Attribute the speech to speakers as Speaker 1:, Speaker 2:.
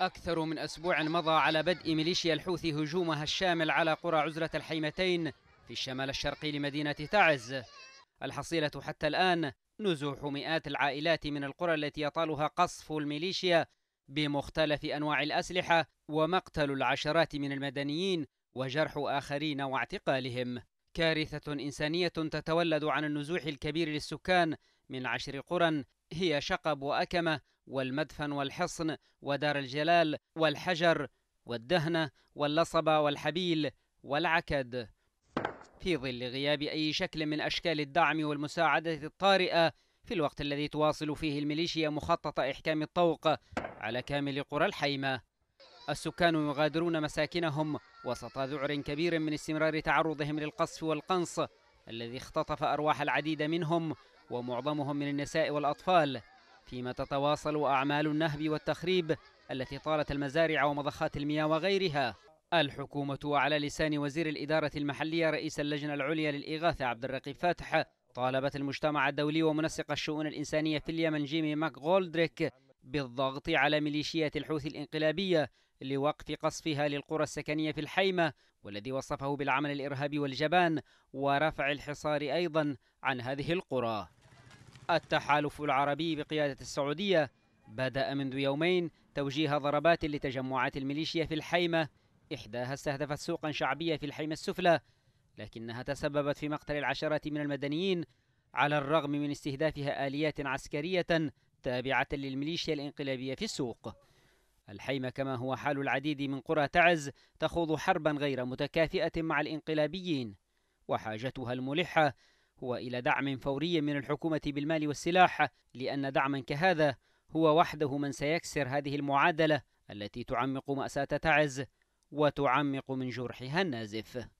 Speaker 1: أكثر من أسبوع مضى على بدء ميليشيا الحوثي هجومها الشامل على قرى عزلة الحيمتين في الشمال الشرقي لمدينة تعز الحصيلة حتى الآن نزوح مئات العائلات من القرى التي يطالها قصف الميليشيا بمختلف أنواع الأسلحة ومقتل العشرات من المدنيين وجرح آخرين واعتقالهم كارثة إنسانية تتولد عن النزوح الكبير للسكان من عشر قرى هي شقب وأكمة والمدفن والحصن ودار الجلال والحجر والدهنة واللصبة والحبيل والعكد في ظل غياب أي شكل من أشكال الدعم والمساعدة الطارئة في الوقت الذي تواصل فيه الميليشيا مخطط إحكام الطوق على كامل قرى الحيمة السكان يغادرون مساكنهم وسط ذعر كبير من استمرار تعرضهم للقصف والقنص الذي اختطف أرواح العديد منهم ومعظمهم من النساء والأطفال فيما تتواصل أعمال النهب والتخريب التي طالت المزارع ومضخات المياه وغيرها الحكومة وعلى لسان وزير الإدارة المحلية رئيس اللجنة العليا للإغاثة عبد الرقيب فاتح طالبت المجتمع الدولي ومنسق الشؤون الإنسانية في اليمن جيمي ماك غولدريك بالضغط على ميليشيات الحوثي الإنقلابية لوقف قصفها للقرى السكنية في الحيمة والذي وصفه بالعمل الإرهابي والجبان ورفع الحصار أيضا عن هذه القرى التحالف العربي بقيادة السعودية بدأ منذ يومين توجيه ضربات لتجمعات الميليشيا في الحيمة إحداها استهدفت سوقا شعبية في الحيمة السفلى لكنها تسببت في مقتل العشرات من المدنيين على الرغم من استهدافها آليات عسكرية تابعة للميليشيا الانقلابية في السوق الحيمة كما هو حال العديد من قرى تعز تخوض حربا غير متكافئة مع الانقلابيين وحاجتها الملحة هو إلى دعم فوري من الحكومة بالمال والسلاح لأن دعما كهذا هو وحده من سيكسر هذه المعادلة التي تعمق مأساة تعز وتعمق من جرحها النازف.